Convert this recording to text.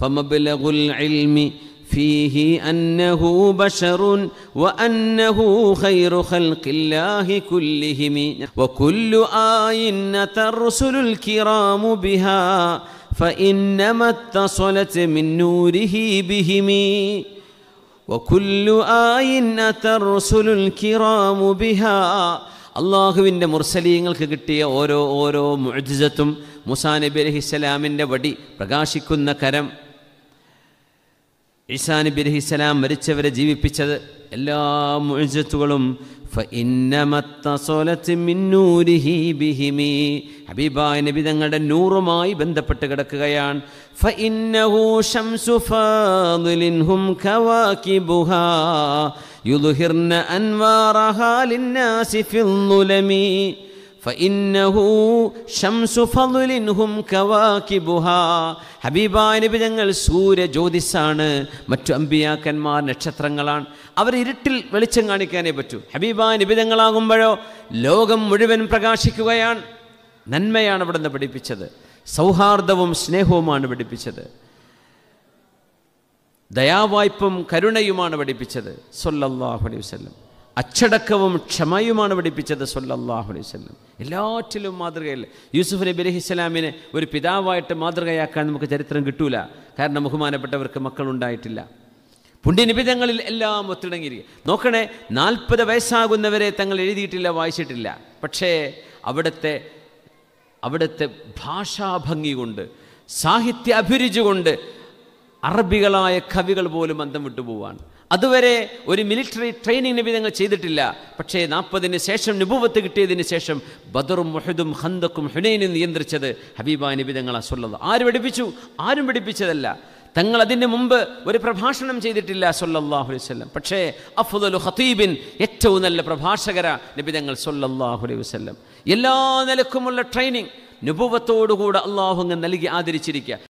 فمبلغ العلم فيه أنه بشر وأنه خير خلق الله كلهم وكل آية ترسل الكرام بها فإنما اتصلت من نوره بهم وكل آية ترسل الكرام بها അള്ളാഹുവിൻ്റെ മുർസലീങ്ങൾക്ക് കിട്ടിയ ഓരോ ഓരോ മുഴുജിസത്തും മുസാ നബി അലഹിസ്സലാമിൻ്റെ വടി പ്രകാശിക്കുന്ന കരം ഈസാ നബി അലഹിസ്സലാം മരിച്ചവരെ ജീവിപ്പിച്ചത് എല്ലാ മുഴുജത്തുകളും ഹബീബായ നബി തങ്ങളുടെ നൂറുമായി ബന്ധപ്പെട്ട് കിടക്കുകയാണ് യുദ്ഹിർന ഹബീബാനബി ഞങ്ങൾ സൂര്യ ജ്യോതിസാണ് മറ്റു അമ്പിയാക്കന്മാർ നക്ഷത്രങ്ങളാണ് അവർ ഇരുട്ടിൽ വെളിച്ചം കാണിക്കാനേ പറ്റൂ ഹബീബാനബി ലോകം മുഴുവൻ പ്രകാശിക്കുകയാണ് നന്മയാണ് അവിടുന്ന് പഠിപ്പിച്ചത് സൗഹാർദ്ദവും സ്നേഹവുമാണ് പഠിപ്പിച്ചത് ദയാവായ്പും കരുണയുമാണ് പഠിപ്പിച്ചത് സൊല്ലാഹു അലൈഹി വസ്ലം അച്ചടക്കവും ക്ഷമയുമാണ് പഠിപ്പിച്ചത് സൊല്ലാഹു അലൈഹി സ്വല്ലം എല്ലാറ്റിലും മാതൃകയല്ല യൂസുഫ് നബി അലഹി ഇസ്ലാമിനെ ഒരു പിതാവായിട്ട് മാതൃകയാക്കാൻ നമുക്ക് ചരിത്രം കിട്ടൂല കാരണം ബഹുമാനപ്പെട്ടവർക്ക് മക്കളുണ്ടായിട്ടില്ല പുണ്യനിബിധങ്ങളിൽ എല്ലാം ഒത്തിണങ്ങിയിരിക്കുക നോക്കണേ നാൽപ്പത് വയസ്സാകുന്നവരെ തങ്ങൾ എഴുതിയിട്ടില്ല വായിച്ചിട്ടില്ല പക്ഷേ അവിടുത്തെ അവിടുത്തെ ഭാഷാഭംഗി കൊണ്ട് സാഹിത്യ അഭിരുചി കൊണ്ട് അറബികളായ കവികൾ പോലും അന്തം വിട്ടുപോവാണ് അതുവരെ ഒരു മിലിറ്ററി ട്രെയിനിങ് നബി തങ്ങൾ ചെയ്തിട്ടില്ല പക്ഷേ നാൽപ്പതിന് ശേഷം നിപൂവത്ത് കിട്ടിയതിന് ശേഷം ബദറും മുഹദും ഹന്തക്കും ഹുനൈനും നിയന്ത്രിച്ചത് ഹബീബ നബി തങ്ങൾ അസുള്ളത് ആര് പഠിപ്പിച്ചു ആരും പഠിപ്പിച്ചതല്ല തങ്ങൾ അതിന് മുമ്പ് ഒരു പ്രഭാഷണം ചെയ്തിട്ടില്ല സൊല്ലാഹു അലൈഹി വസ്ലം പക്ഷേ അഫുദുൽ ഹത്തീബിൻ ഏറ്റവും നല്ല പ്രഭാഷകര നബി തങ്ങൾ സൊല്ലാഹു അലൈഹി വസ്ലം എല്ലാ നിലക്കുമുള്ള ട്രെയിനിങ് നുപുവത്തോടുകൂടെ അള്ളാഹു നൽകി ആദരിച്ചിരിക്കുക